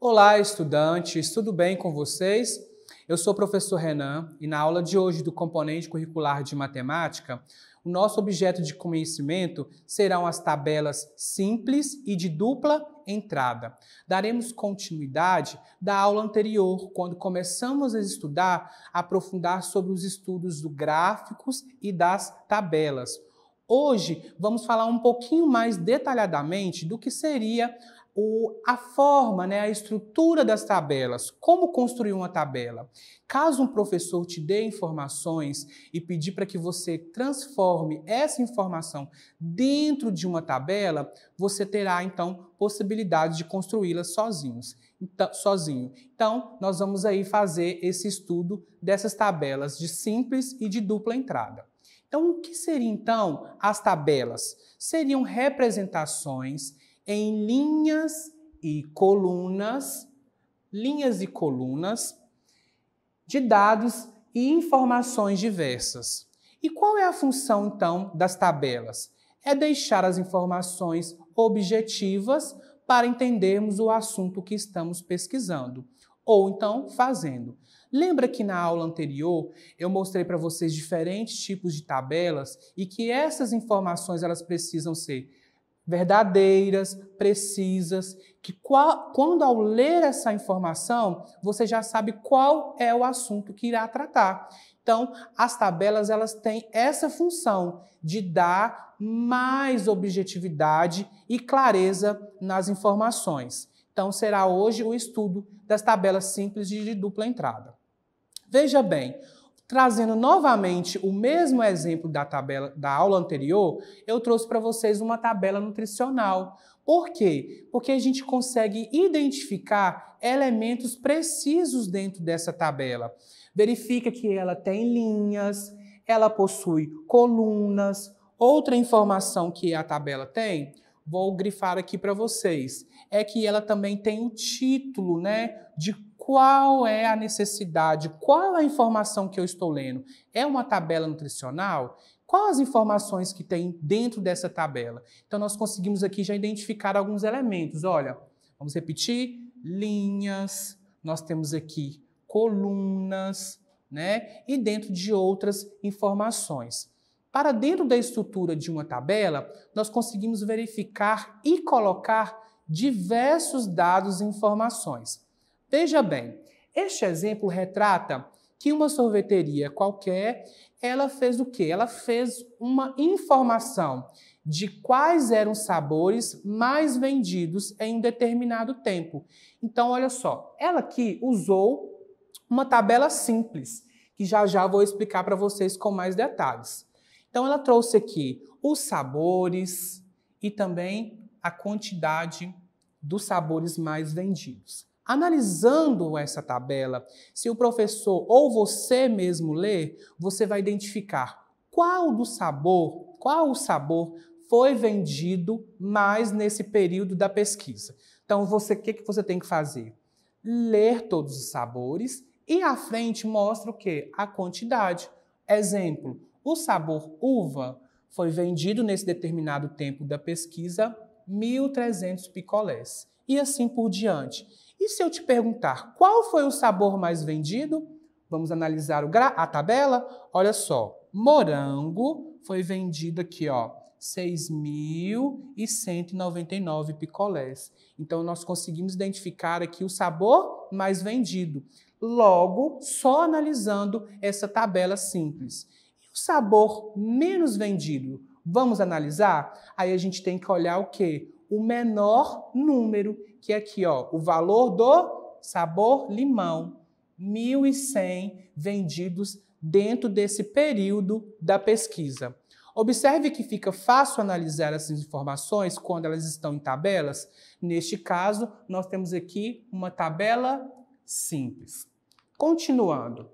Olá, estudantes, tudo bem com vocês? Eu sou o professor Renan e na aula de hoje do componente curricular de matemática, o nosso objeto de conhecimento serão as tabelas simples e de dupla entrada. Daremos continuidade da aula anterior, quando começamos a estudar, a aprofundar sobre os estudos dos gráficos e das tabelas. Hoje vamos falar um pouquinho mais detalhadamente do que seria o, a forma, né, a estrutura das tabelas, como construir uma tabela. Caso um professor te dê informações e pedir para que você transforme essa informação dentro de uma tabela, você terá então possibilidade de construí-la sozinhos. Então, sozinho. Então, nós vamos aí fazer esse estudo dessas tabelas de simples e de dupla entrada. Então, o que seriam então as tabelas? Seriam representações em linhas e colunas, linhas e colunas de dados e informações diversas. E qual é a função então das tabelas? É deixar as informações objetivas para entendermos o assunto que estamos pesquisando ou então fazendo. Lembra que na aula anterior eu mostrei para vocês diferentes tipos de tabelas e que essas informações elas precisam ser verdadeiras, precisas, que qual, quando ao ler essa informação, você já sabe qual é o assunto que irá tratar. Então, as tabelas elas têm essa função de dar mais objetividade e clareza nas informações. Então, será hoje o estudo das tabelas simples de dupla entrada. Veja bem, Trazendo novamente o mesmo exemplo da tabela da aula anterior, eu trouxe para vocês uma tabela nutricional. Por quê? Porque a gente consegue identificar elementos precisos dentro dessa tabela. Verifica que ela tem linhas, ela possui colunas. Outra informação que a tabela tem, vou grifar aqui para vocês, é que ela também tem o um título, né, de qual é a necessidade? Qual a informação que eu estou lendo? É uma tabela nutricional? Quais as informações que tem dentro dessa tabela? Então, nós conseguimos aqui já identificar alguns elementos. Olha, vamos repetir: linhas, nós temos aqui colunas, né? E dentro de outras informações. Para dentro da estrutura de uma tabela, nós conseguimos verificar e colocar diversos dados e informações. Veja bem, este exemplo retrata que uma sorveteria qualquer, ela fez o quê? Ela fez uma informação de quais eram os sabores mais vendidos em um determinado tempo. Então, olha só, ela aqui usou uma tabela simples, que já já vou explicar para vocês com mais detalhes. Então, ela trouxe aqui os sabores e também a quantidade dos sabores mais vendidos. Analisando essa tabela, se o professor ou você mesmo ler, você vai identificar qual do sabor, qual o sabor foi vendido mais nesse período da pesquisa. Então, você, o que, que você tem que fazer? Ler todos os sabores e à frente mostra o que? A quantidade. Exemplo, o sabor uva foi vendido nesse determinado tempo da pesquisa 1.300 picolés e assim por diante. E se eu te perguntar qual foi o sabor mais vendido? Vamos analisar a tabela? Olha só, morango foi vendido aqui, ó, 6.199 picolés. Então, nós conseguimos identificar aqui o sabor mais vendido. Logo, só analisando essa tabela simples. E o sabor menos vendido? Vamos analisar? Aí a gente tem que olhar o quê? o menor número, que é aqui, ó, o valor do sabor limão, 1.100 vendidos dentro desse período da pesquisa. Observe que fica fácil analisar essas informações quando elas estão em tabelas. Neste caso, nós temos aqui uma tabela simples. Continuando.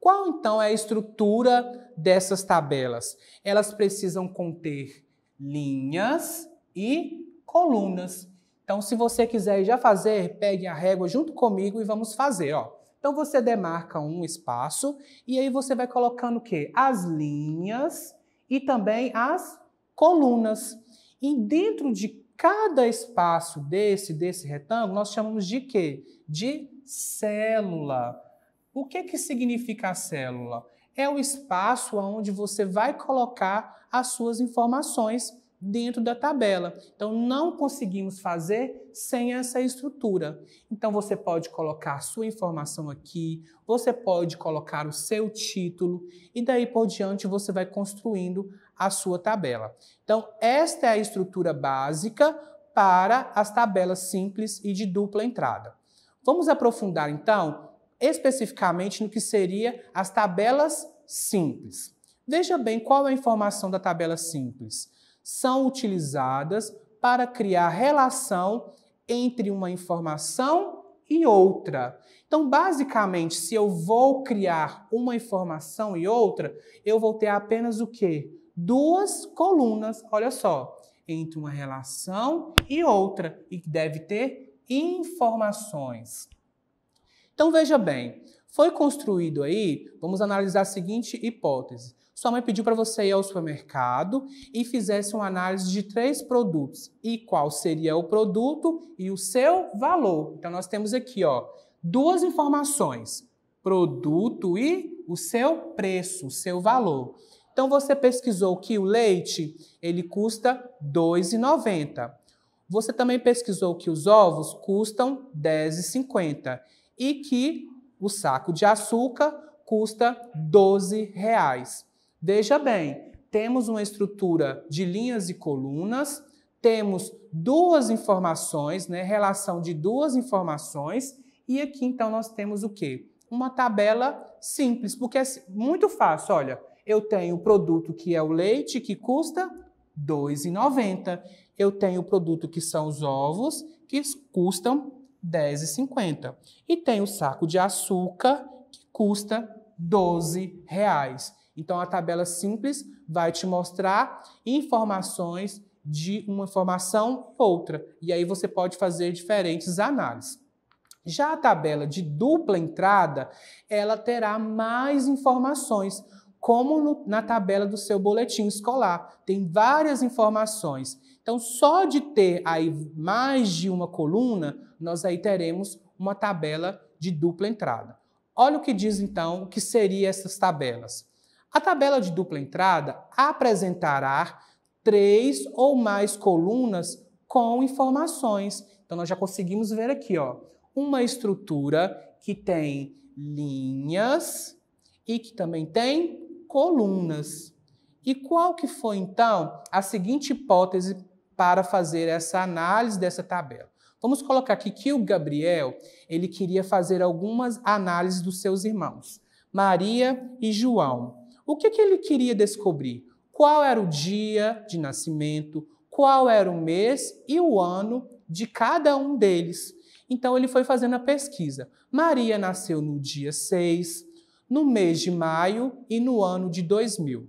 Qual então é a estrutura dessas tabelas? Elas precisam conter linhas e colunas. Então, se você quiser já fazer, pegue a régua junto comigo e vamos fazer, ó. Então, você demarca um espaço e aí você vai colocando o quê? As linhas e também as colunas. E dentro de cada espaço desse, desse retângulo, nós chamamos de quê? De célula. O que, que significa a célula? É o espaço onde você vai colocar as suas informações dentro da tabela. Então, não conseguimos fazer sem essa estrutura. Então, você pode colocar sua informação aqui, você pode colocar o seu título e daí por diante você vai construindo a sua tabela. Então, esta é a estrutura básica para as tabelas simples e de dupla entrada. Vamos aprofundar então especificamente no que seria as tabelas simples. Veja bem qual é a informação da tabela simples são utilizadas para criar relação entre uma informação e outra. Então, basicamente, se eu vou criar uma informação e outra, eu vou ter apenas o quê? Duas colunas, olha só, entre uma relação e outra, e que deve ter informações. Então, veja bem, foi construído aí, vamos analisar a seguinte hipótese. Sua mãe pediu para você ir ao supermercado e fizesse uma análise de três produtos e qual seria o produto e o seu valor. Então nós temos aqui, ó, duas informações: produto e o seu preço, o seu valor. Então você pesquisou que o leite ele custa R$ 2,90. Você também pesquisou que os ovos custam R$ 10,50 e que o saco de açúcar custa R$ 12 reais. Veja bem, temos uma estrutura de linhas e colunas, temos duas informações, né, relação de duas informações, e aqui então nós temos o quê? Uma tabela simples, porque é muito fácil, olha, eu tenho o produto que é o leite, que custa R$ 2,90. Eu tenho o produto que são os ovos, que custam R$ 10,50. E tem o saco de açúcar, que custa R$ 12,00. Então, a tabela simples vai te mostrar informações de uma informação outra. E aí você pode fazer diferentes análises. Já a tabela de dupla entrada, ela terá mais informações, como no, na tabela do seu boletim escolar. Tem várias informações. Então, só de ter aí mais de uma coluna, nós aí teremos uma tabela de dupla entrada. Olha o que diz então o que seriam essas tabelas. A tabela de dupla entrada apresentará três ou mais colunas com informações. Então, nós já conseguimos ver aqui, ó, uma estrutura que tem linhas e que também tem colunas. E qual que foi, então, a seguinte hipótese para fazer essa análise dessa tabela? Vamos colocar aqui que o Gabriel, ele queria fazer algumas análises dos seus irmãos, Maria e João. O que, que ele queria descobrir? Qual era o dia de nascimento, qual era o mês e o ano de cada um deles. Então ele foi fazendo a pesquisa. Maria nasceu no dia 6, no mês de maio e no ano de 2000.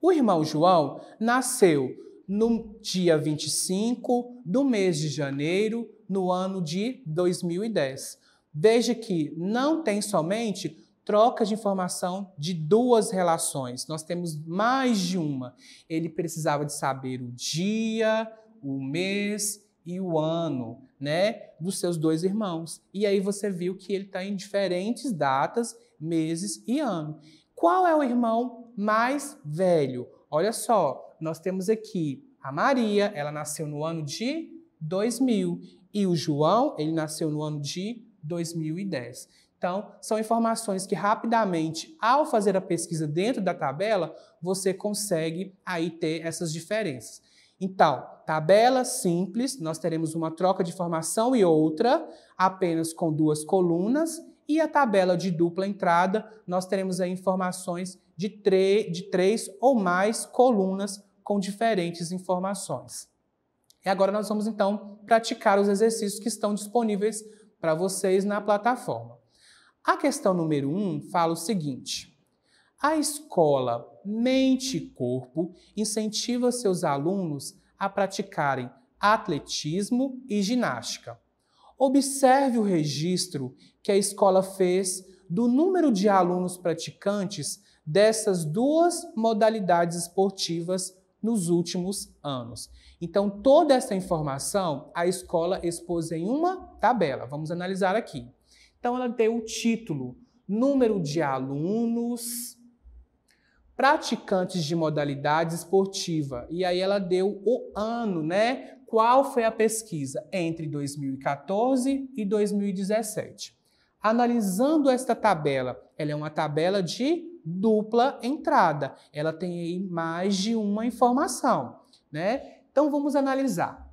O irmão João nasceu no dia 25 do mês de janeiro, no ano de 2010. Veja que não tem somente troca de informação de duas relações. Nós temos mais de uma. Ele precisava de saber o dia, o mês e o ano, né, dos seus dois irmãos. E aí você viu que ele está em diferentes datas, meses e ano. Qual é o irmão mais velho? Olha só, nós temos aqui a Maria, ela nasceu no ano de 2000 e o João, ele nasceu no ano de 2010. Então, são informações que rapidamente, ao fazer a pesquisa dentro da tabela, você consegue aí ter essas diferenças. Então, tabela simples, nós teremos uma troca de informação e outra, apenas com duas colunas, e a tabela de dupla entrada, nós teremos aí informações de, de três ou mais colunas com diferentes informações. E agora nós vamos então praticar os exercícios que estão disponíveis para vocês na plataforma. A questão número um fala o seguinte: a escola Mente e Corpo incentiva seus alunos a praticarem atletismo e ginástica. Observe o registro que a escola fez do número de alunos praticantes dessas duas modalidades esportivas nos últimos anos. Então, toda essa informação a escola expôs em uma tabela. Vamos analisar aqui. Então ela deu o título, número de alunos, praticantes de modalidade esportiva. E aí ela deu o ano, né? Qual foi a pesquisa entre 2014 e 2017? Analisando esta tabela, ela é uma tabela de dupla entrada. Ela tem aí mais de uma informação, né? Então vamos analisar.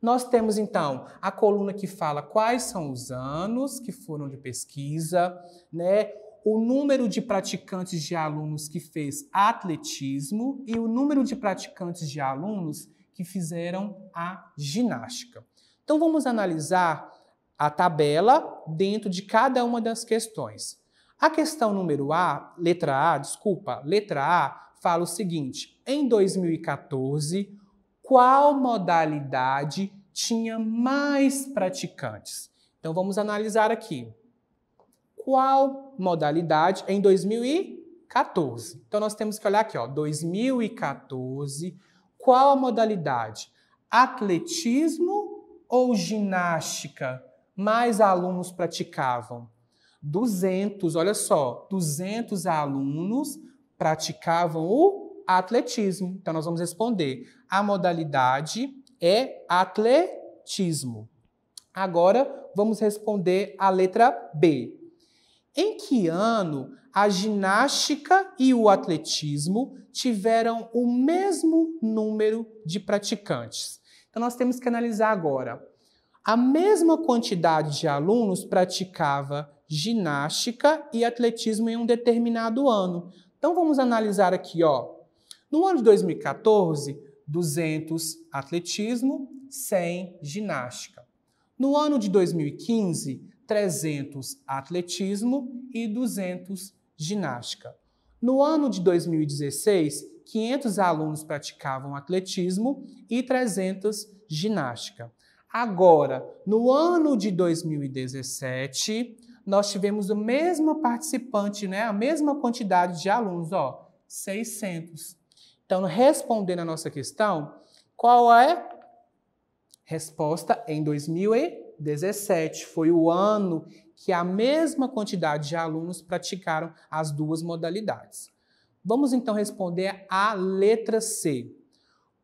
Nós temos então a coluna que fala quais são os anos que foram de pesquisa, né? O número de praticantes de alunos que fez atletismo e o número de praticantes de alunos que fizeram a ginástica. Então vamos analisar a tabela dentro de cada uma das questões. A questão número A, letra A, desculpa, letra A, fala o seguinte: em 2014, qual modalidade tinha mais praticantes. Então vamos analisar aqui. Qual modalidade em 2014? Então nós temos que olhar aqui, ó, 2014, qual a modalidade? Atletismo ou ginástica? Mais alunos praticavam. 200, olha só, 200 alunos praticavam o atletismo. Então, nós vamos responder. A modalidade é atletismo. Agora, vamos responder a letra B. Em que ano a ginástica e o atletismo tiveram o mesmo número de praticantes? Então, nós temos que analisar agora. A mesma quantidade de alunos praticava ginástica e atletismo em um determinado ano. Então, vamos analisar aqui, ó. No ano de 2014, 200 atletismo, 100 ginástica. No ano de 2015, 300 atletismo e 200 ginástica. No ano de 2016, 500 alunos praticavam atletismo e 300 ginástica. Agora, no ano de 2017, nós tivemos o mesmo participante, né? a mesma quantidade de alunos, ó, 600 então, respondendo a nossa questão, qual é? Resposta em 2017. Foi o ano que a mesma quantidade de alunos praticaram as duas modalidades. Vamos então responder a letra C.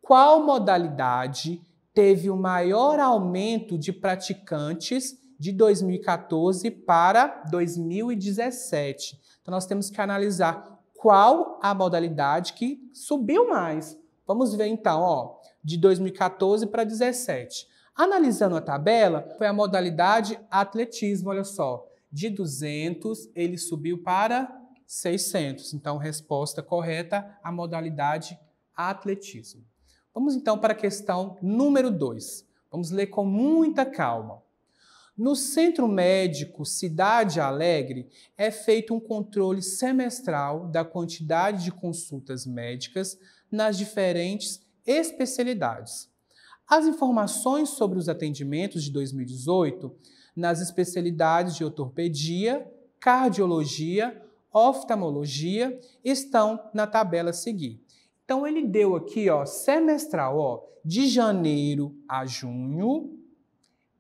Qual modalidade teve o maior aumento de praticantes de 2014 para 2017? Então, nós temos que analisar qual a modalidade que subiu mais. Vamos ver então, ó, de 2014 para 2017. Analisando a tabela, foi a modalidade atletismo, olha só. De 200, ele subiu para 600. Então, resposta correta, a modalidade atletismo. Vamos então para a questão número 2. Vamos ler com muita calma. No Centro Médico Cidade Alegre, é feito um controle semestral da quantidade de consultas médicas nas diferentes especialidades. As informações sobre os atendimentos de 2018 nas especialidades de ortopedia, cardiologia, oftalmologia estão na tabela a seguir. Então ele deu aqui, ó, semestral, ó, de janeiro a junho,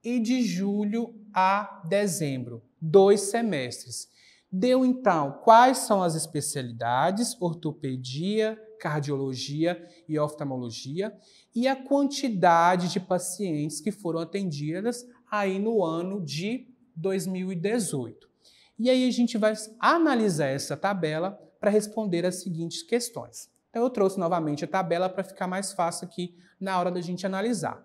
e de julho a dezembro, dois semestres. Deu então quais são as especialidades: ortopedia, cardiologia e oftalmologia, e a quantidade de pacientes que foram atendidas aí no ano de 2018. E aí a gente vai analisar essa tabela para responder as seguintes questões. Então eu trouxe novamente a tabela para ficar mais fácil aqui na hora da gente analisar.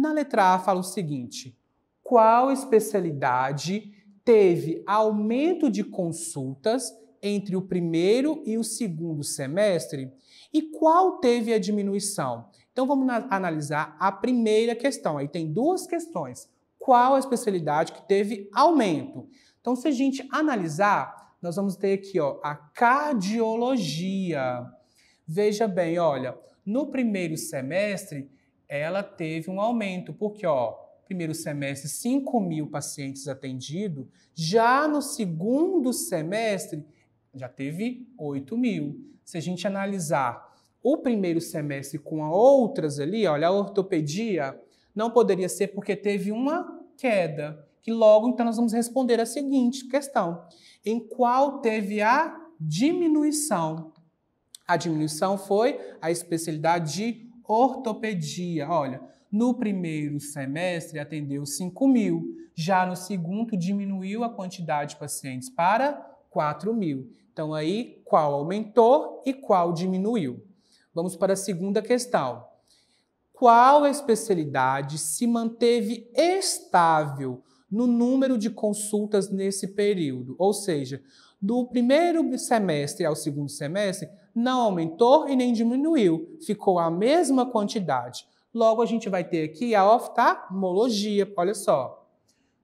Na letra A fala o seguinte: qual especialidade teve aumento de consultas entre o primeiro e o segundo semestre e qual teve a diminuição? Então vamos analisar a primeira questão. Aí tem duas questões. Qual a especialidade que teve aumento? Então, se a gente analisar, nós vamos ter aqui ó, a cardiologia. Veja bem, olha, no primeiro semestre ela teve um aumento, porque ó, primeiro semestre 5 mil pacientes atendidos, já no segundo semestre já teve 8 mil. Se a gente analisar o primeiro semestre com outras ali, olha, a ortopedia não poderia ser porque teve uma queda. Que logo então nós vamos responder a seguinte questão: em qual teve a diminuição? A diminuição foi a especialidade de ortopedia. Olha, no primeiro semestre atendeu 5 mil, já no segundo diminuiu a quantidade de pacientes para 4 mil. Então, aí, qual aumentou e qual diminuiu? Vamos para a segunda questão. Qual especialidade se manteve estável no número de consultas nesse período. Ou seja, do primeiro semestre ao segundo semestre, não aumentou e nem diminuiu, ficou a mesma quantidade. Logo, a gente vai ter aqui a oftalmologia, olha só.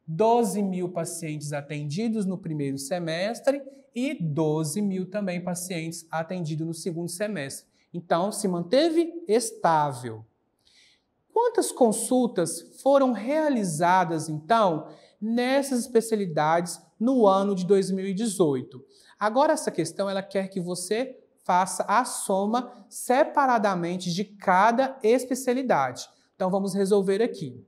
12 mil pacientes atendidos no primeiro semestre e 12 mil também pacientes atendidos no segundo semestre. Então, se manteve estável. Quantas consultas foram realizadas, então, nessas especialidades no ano de 2018? Agora, essa questão ela quer que você faça a soma separadamente de cada especialidade. Então, vamos resolver aqui.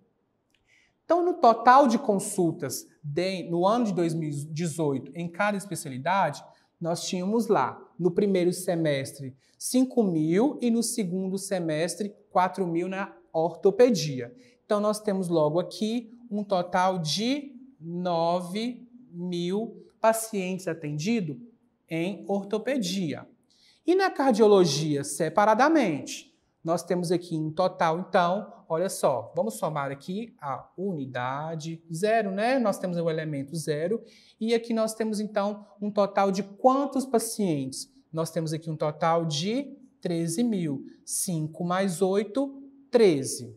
Então, no total de consultas de, no ano de 2018 em cada especialidade, nós tínhamos lá, no primeiro semestre, 5 mil e no segundo semestre, 4 mil na ortopedia. Então, nós temos logo aqui um total de 9 mil pacientes atendidos em ortopedia. E na cardiologia, separadamente, nós temos aqui um total, então, olha só, vamos somar aqui a unidade zero, né? Nós temos o elemento zero, e aqui nós temos, então, um total de quantos pacientes? Nós temos aqui um total de 13 mil. 5 mais 8, 13.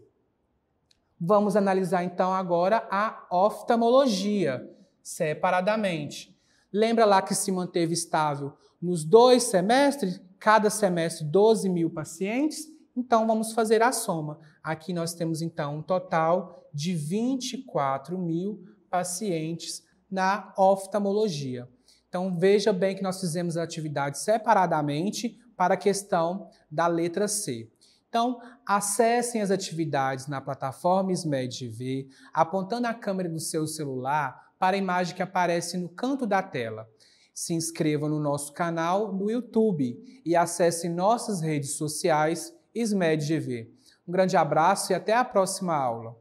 Vamos analisar então agora a oftalmologia separadamente. Lembra lá que se manteve estável nos dois semestres, cada semestre 12 mil pacientes? Então vamos fazer a soma. Aqui nós temos então um total de 24 mil pacientes na oftalmologia. Então veja bem que nós fizemos a atividade separadamente para a questão da letra C. Então, acessem as atividades na plataforma SMEDV, apontando a câmera do seu celular para a imagem que aparece no canto da tela. Se inscreva no nosso canal no YouTube e acesse nossas redes sociais SMEDGV. Um grande abraço e até a próxima aula.